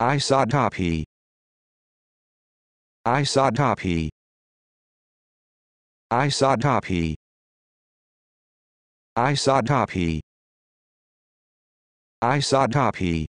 I saw Toppy. I saw Toppy. I saw Toppy. I saw Toppy. I saw Toppy.